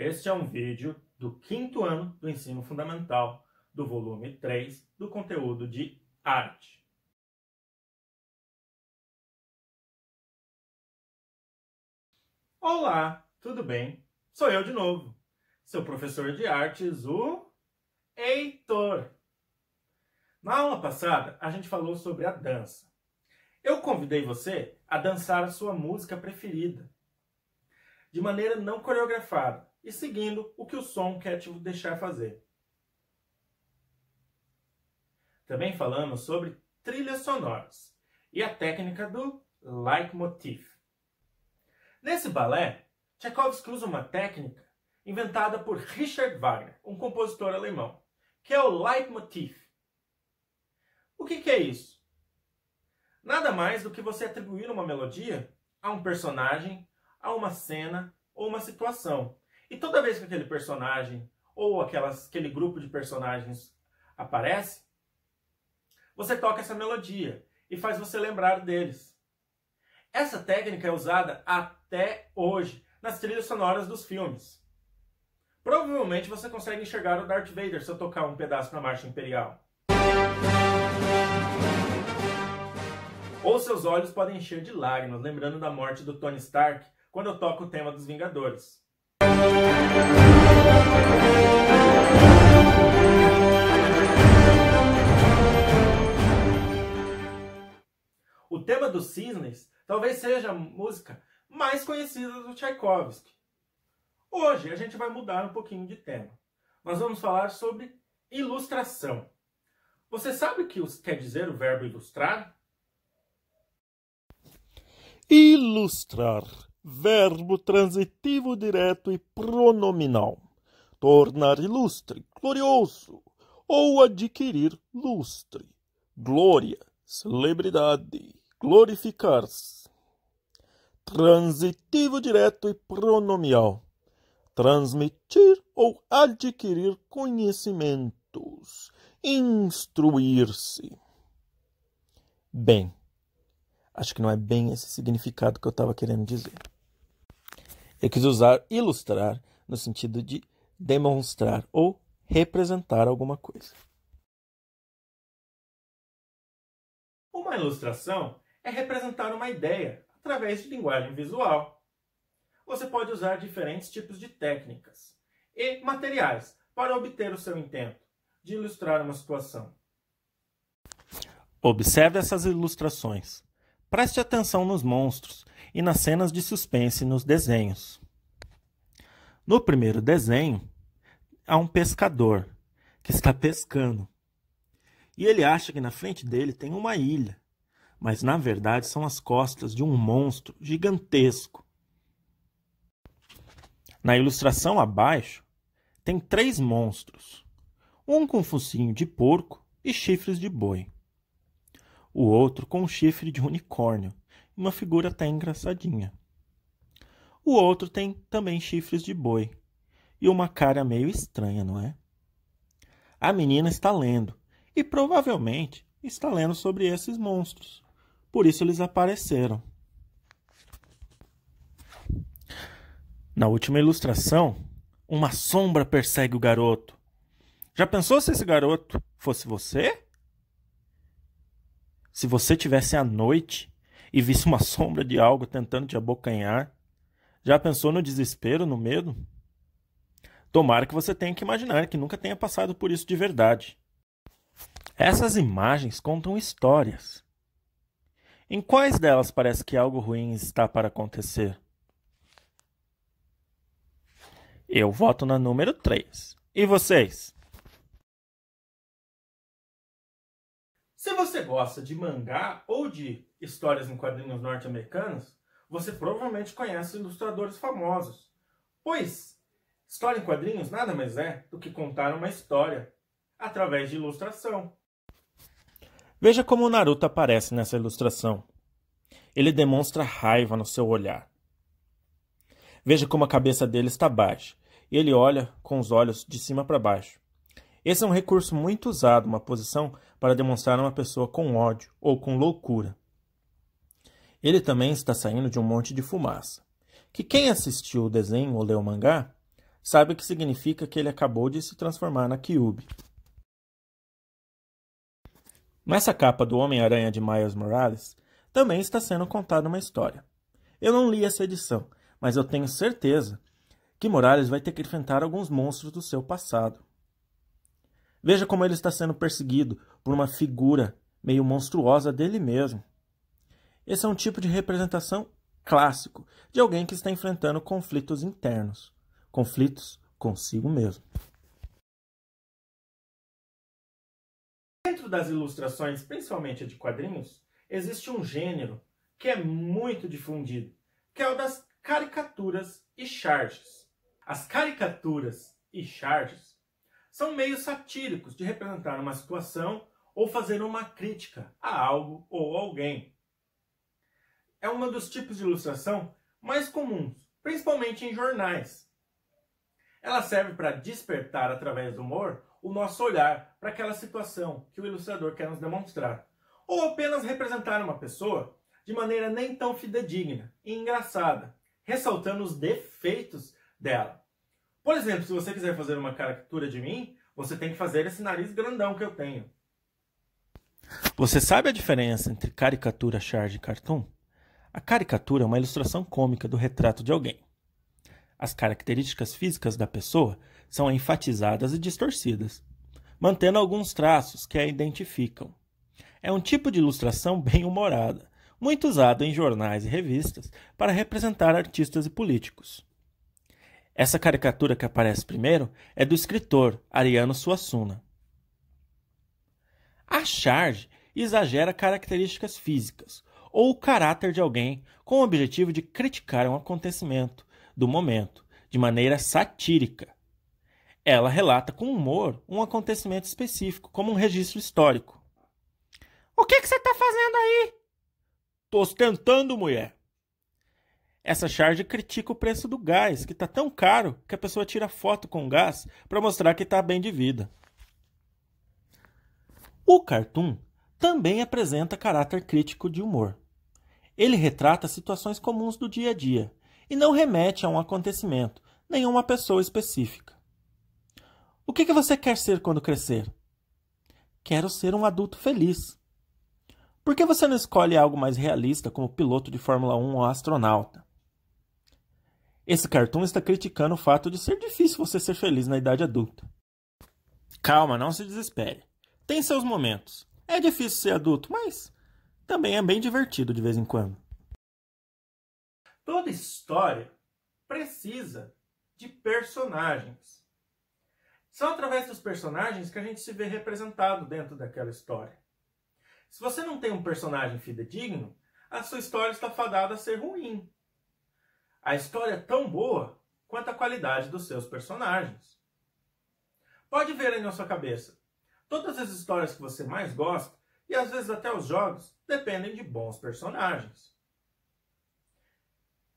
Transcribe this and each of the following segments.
Este é um vídeo do quinto ano do ensino fundamental, do volume 3 do conteúdo de arte. Olá, tudo bem? Sou eu de novo, seu professor de artes, o Heitor. Na aula passada, a gente falou sobre a dança. Eu convidei você a dançar a sua música preferida, de maneira não coreografada e seguindo o que o som quer te deixar fazer. Também falamos sobre trilhas sonoras e a técnica do leitmotiv. Nesse balé, Tchaikovsky usa uma técnica inventada por Richard Wagner, um compositor alemão, que é o leitmotiv. O que, que é isso? Nada mais do que você atribuir uma melodia a um personagem, a uma cena ou uma situação, e toda vez que aquele personagem ou aquelas, aquele grupo de personagens aparece, você toca essa melodia e faz você lembrar deles. Essa técnica é usada até hoje nas trilhas sonoras dos filmes. Provavelmente você consegue enxergar o Darth Vader se eu tocar um pedaço na Marcha Imperial. Ou seus olhos podem encher de lágrimas, lembrando da morte do Tony Stark quando eu toco o tema dos Vingadores. O tema dos cisnes talvez seja a música mais conhecida do Tchaikovsky. Hoje a gente vai mudar um pouquinho de tema. Nós vamos falar sobre ilustração. Você sabe o que quer dizer o verbo ilustrar? Ilustrar verbo transitivo direto e pronominal. Tornar ilustre, glorioso, ou adquirir lustre, glória, celebridade, glorificar-se. Transitivo direto e pronomial. Transmitir ou adquirir conhecimentos, instruir-se. Bem, Acho que não é bem esse significado que eu estava querendo dizer. Eu quis usar ilustrar no sentido de demonstrar ou representar alguma coisa. Uma ilustração é representar uma ideia através de linguagem visual. Você pode usar diferentes tipos de técnicas e materiais para obter o seu intento de ilustrar uma situação. Observe essas ilustrações. Preste atenção nos monstros e nas cenas de suspense nos desenhos. No primeiro desenho, há um pescador que está pescando. E ele acha que na frente dele tem uma ilha, mas na verdade são as costas de um monstro gigantesco. Na ilustração abaixo, tem três monstros: um com focinho de porco e chifres de boi o outro com um chifre de unicórnio, uma figura até engraçadinha. O outro tem também chifres de boi e uma cara meio estranha, não é? A menina está lendo e provavelmente está lendo sobre esses monstros. Por isso eles apareceram. Na última ilustração, uma sombra persegue o garoto. Já pensou se esse garoto fosse você? Se você tivesse à noite e visse uma sombra de algo tentando te abocanhar, já pensou no desespero, no medo? Tomara que você tenha que imaginar que nunca tenha passado por isso de verdade. Essas imagens contam histórias. Em quais delas parece que algo ruim está para acontecer? Eu voto na número 3. E vocês? Se você gosta de mangá ou de histórias em quadrinhos norte-americanos, você provavelmente conhece ilustradores famosos, pois história em quadrinhos nada mais é do que contar uma história através de ilustração. Veja como o Naruto aparece nessa ilustração. Ele demonstra raiva no seu olhar. Veja como a cabeça dele está baixa e ele olha com os olhos de cima para baixo. Esse é um recurso muito usado, uma posição para demonstrar uma pessoa com ódio ou com loucura. Ele também está saindo de um monte de fumaça. Que quem assistiu o desenho ou leu o mangá sabe o que significa que ele acabou de se transformar na Kyuubi. Nessa capa do Homem-Aranha de Miles Morales, também está sendo contada uma história. Eu não li essa edição, mas eu tenho certeza que Morales vai ter que enfrentar alguns monstros do seu passado. Veja como ele está sendo perseguido por uma figura meio monstruosa dele mesmo. Esse é um tipo de representação clássico de alguém que está enfrentando conflitos internos, conflitos consigo mesmo. Dentro das ilustrações, principalmente de quadrinhos, existe um gênero que é muito difundido, que é o das caricaturas e charges. As caricaturas e charges são meios satíricos de representar uma situação ou fazer uma crítica a algo ou alguém. É um dos tipos de ilustração mais comuns, principalmente em jornais. Ela serve para despertar através do humor o nosso olhar para aquela situação que o ilustrador quer nos demonstrar, ou apenas representar uma pessoa de maneira nem tão fidedigna e engraçada, ressaltando os defeitos dela por exemplo, se você quiser fazer uma caricatura de mim, você tem que fazer esse nariz grandão que eu tenho. Você sabe a diferença entre caricatura, charge e cartoon? A caricatura é uma ilustração cômica do retrato de alguém. As características físicas da pessoa são enfatizadas e distorcidas, mantendo alguns traços que a identificam. É um tipo de ilustração bem humorada, muito usado em jornais e revistas para representar artistas e políticos. Essa caricatura que aparece primeiro é do escritor Ariano Suassuna. A charge exagera características físicas ou o caráter de alguém com o objetivo de criticar um acontecimento do momento de maneira satírica. Ela relata com humor um acontecimento específico, como um registro histórico. O que, que você está fazendo aí? Tô tentando, mulher. Essa charge critica o preço do gás, que está tão caro que a pessoa tira foto com gás para mostrar que está bem de vida. O cartoon também apresenta caráter crítico de humor. Ele retrata situações comuns do dia a dia e não remete a um acontecimento, nem a uma pessoa específica. O que, que você quer ser quando crescer? Quero ser um adulto feliz. Por que você não escolhe algo mais realista como piloto de Fórmula 1 ou astronauta? Esse cartoon está criticando o fato de ser difícil você ser feliz na idade adulta. Calma, não se desespere. Tem seus momentos. É difícil ser adulto, mas também é bem divertido de vez em quando. Toda história precisa de personagens. São através dos personagens que a gente se vê representado dentro daquela história. Se você não tem um personagem fidedigno, a sua história está fadada a ser ruim. A história é tão boa quanto a qualidade dos seus personagens. Pode ver aí na sua cabeça. Todas as histórias que você mais gosta, e às vezes até os jogos, dependem de bons personagens.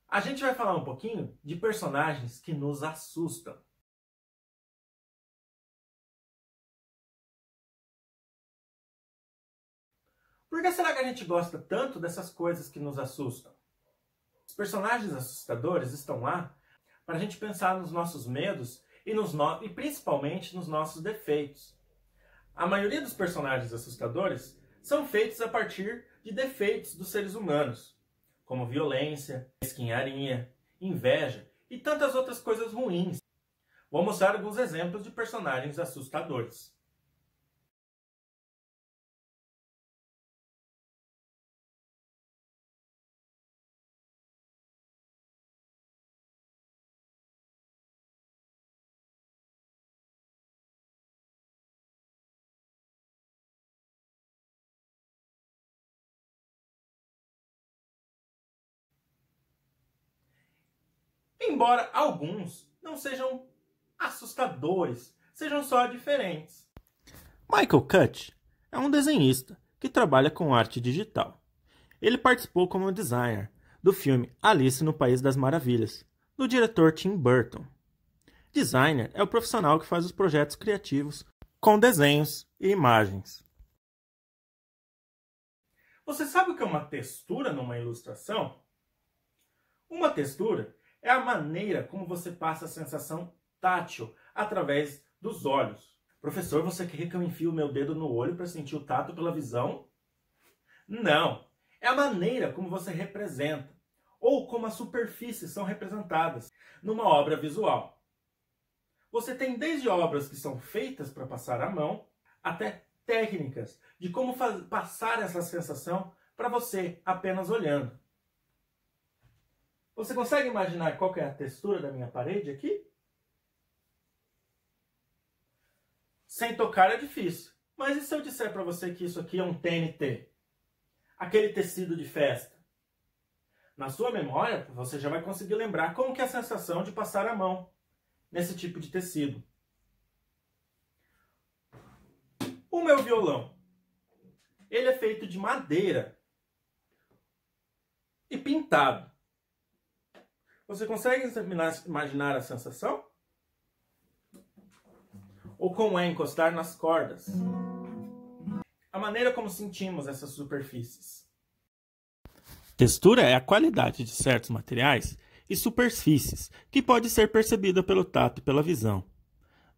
A gente vai falar um pouquinho de personagens que nos assustam. Por que será que a gente gosta tanto dessas coisas que nos assustam? Os personagens assustadores estão lá para a gente pensar nos nossos medos e, nos no... e principalmente nos nossos defeitos. A maioria dos personagens assustadores são feitos a partir de defeitos dos seres humanos, como violência, esquinharia, inveja e tantas outras coisas ruins. Vou mostrar alguns exemplos de personagens assustadores. embora alguns não sejam assustadores, sejam só diferentes. Michael Cutt é um desenhista que trabalha com arte digital. Ele participou como designer do filme Alice no País das Maravilhas, do diretor Tim Burton. Designer é o profissional que faz os projetos criativos com desenhos e imagens. Você sabe o que é uma textura numa ilustração? Uma textura é a maneira como você passa a sensação tátil através dos olhos. Professor, você quer que eu enfie o meu dedo no olho para sentir o tato pela visão? Não! É a maneira como você representa, ou como as superfícies são representadas numa obra visual. Você tem desde obras que são feitas para passar a mão, até técnicas de como passar essa sensação para você apenas olhando. Você consegue imaginar qual é a textura da minha parede aqui? Sem tocar é difícil. Mas e se eu disser para você que isso aqui é um TNT? Aquele tecido de festa. Na sua memória, você já vai conseguir lembrar como que é a sensação de passar a mão nesse tipo de tecido. O meu violão. Ele é feito de madeira e pintado. Você consegue imaginar a sensação? Ou como é encostar nas cordas? A maneira como sentimos essas superfícies. Textura é a qualidade de certos materiais e superfícies que pode ser percebida pelo tato e pela visão.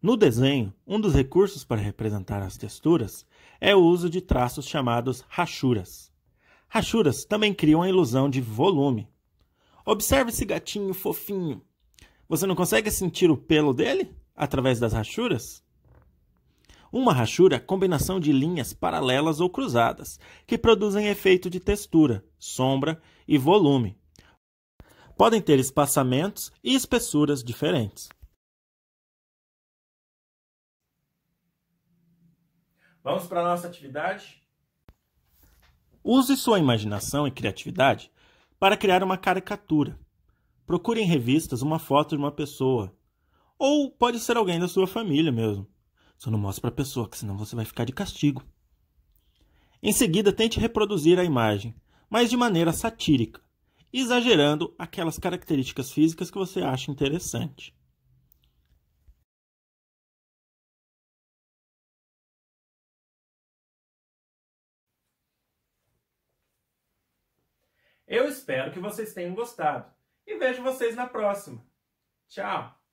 No desenho, um dos recursos para representar as texturas é o uso de traços chamados rachuras. Rachuras também criam a ilusão de volume, Observe esse gatinho fofinho. Você não consegue sentir o pelo dele através das rachuras? Uma rachura é a combinação de linhas paralelas ou cruzadas, que produzem efeito de textura, sombra e volume. Podem ter espaçamentos e espessuras diferentes. Vamos para a nossa atividade? Use sua imaginação e criatividade para criar uma caricatura. Procure em revistas uma foto de uma pessoa. Ou pode ser alguém da sua família mesmo. Só não mostre para a pessoa, que senão você vai ficar de castigo. Em seguida, tente reproduzir a imagem, mas de maneira satírica, exagerando aquelas características físicas que você acha interessante. Espero que vocês tenham gostado e vejo vocês na próxima. Tchau!